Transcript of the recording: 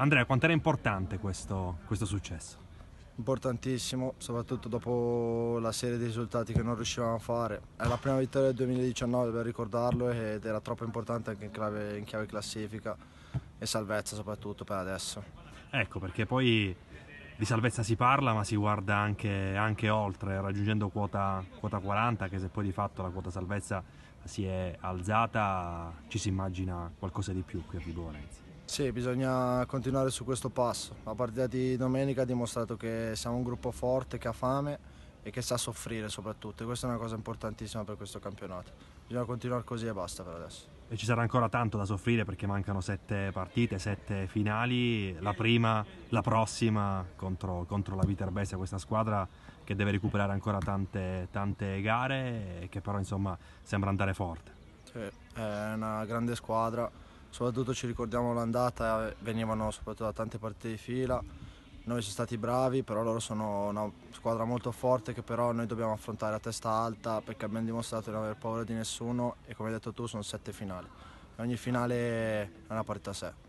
Andrea, quanto era importante questo, questo successo? importantissimo, soprattutto dopo la serie di risultati che non riuscivamo a fare. È la prima vittoria del 2019 per ricordarlo ed era troppo importante anche in, clave, in chiave, classifica e salvezza soprattutto per adesso. Ecco perché poi di salvezza si parla ma si guarda anche, anche oltre, raggiungendo quota, quota 40 che se poi di fatto la quota salvezza si è alzata ci si immagina qualcosa di più qui a Vigorenzi. Sì, bisogna continuare su questo passo. La partita di domenica ha dimostrato che siamo un gruppo forte, che ha fame e che sa soffrire soprattutto. E questa è una cosa importantissima per questo campionato. Bisogna continuare così e basta per adesso. E ci sarà ancora tanto da soffrire perché mancano sette partite, sette finali. La prima, la prossima contro, contro la Viterbese, questa squadra che deve recuperare ancora tante, tante gare e che però insomma sembra andare forte. Sì, è una grande squadra soprattutto ci ricordiamo l'andata, eh, venivano soprattutto da tante partite di fila, noi siamo stati bravi, però loro sono una squadra molto forte che però noi dobbiamo affrontare a testa alta perché abbiamo dimostrato di non aver paura di nessuno e come hai detto tu sono sette finali. Ogni finale è una partita a sé.